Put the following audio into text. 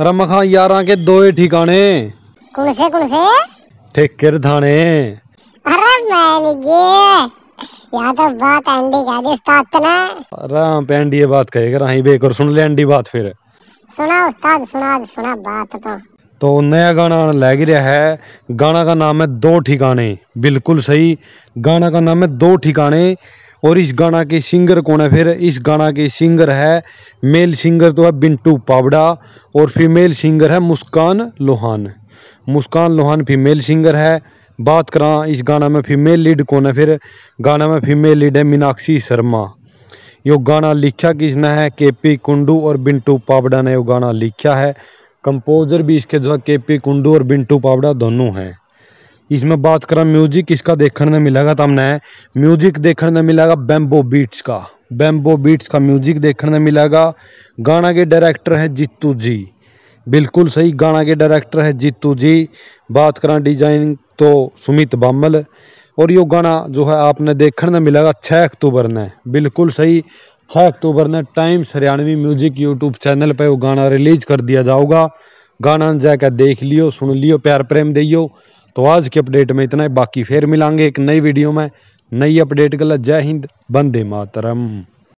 रमखा यारा के दो ठिकाने कौन से कौन से ठेकर थाने अरे मैं यहाँ तो बात एंडी अरे हम हाँ, ये बात कहेगा सुन ले एंडी बात फिर सुना उस्ताद सुना सुना बात तो तो नया गाना लग रहा है गाना का नाम है दो ठिकाने बिल्कुल सही गाना का नाम है दो ठिकाने और इस गाना के सिंगर कौन है फिर इस गाना के सिंगर है मेल सिंगर तो है बिंटू पावड़ा और फीमेल सिंगर है मुस्कान लोहान मुस्कान लोहान फीमेल सिंगर है बात करा इस गाना में फीमेल लीड कौन है फिर गाना में फीमेल लीड है मीनाक्षी शर्मा यो गाना लिखा किसने है के पी कुंडू और बिंटू पावड़ा ने यो गाना लिखा है कंपोजर भी इसके जो है के पी कुंडू और बिंटू पावड़ा दोनों हैं इसमें बात करा म्यूजिक इसका देखने में मिलेगा हमने म्यूजिक देखने में मिलेगा बेम्बो बीट्स का बेम्बो बीट्स का म्यूजिक देखने में मिलेगा गाना के डायरेक्टर है जीतू जी बिल्कुल सही गाना के डायरेक्टर है जीतू जी बात करा डिजाइन तो सुमित बामल और यो गाना जो है आपने देखने में मिलेगा छः अक्टूबर ने बिल्कुल सही छः अक्टूबर ने Times Haryanvi music YouTube channel पर वो गाना रिलीज कर दिया जाओगा गाना जाकर देख लियो सुन लियो प्यार प्रेम दियो तो आज के अपडेट में इतना ही बाकी फिर मिलांगे एक नई वीडियो में नई अपडेट गलत जय हिंद बंदे मातरम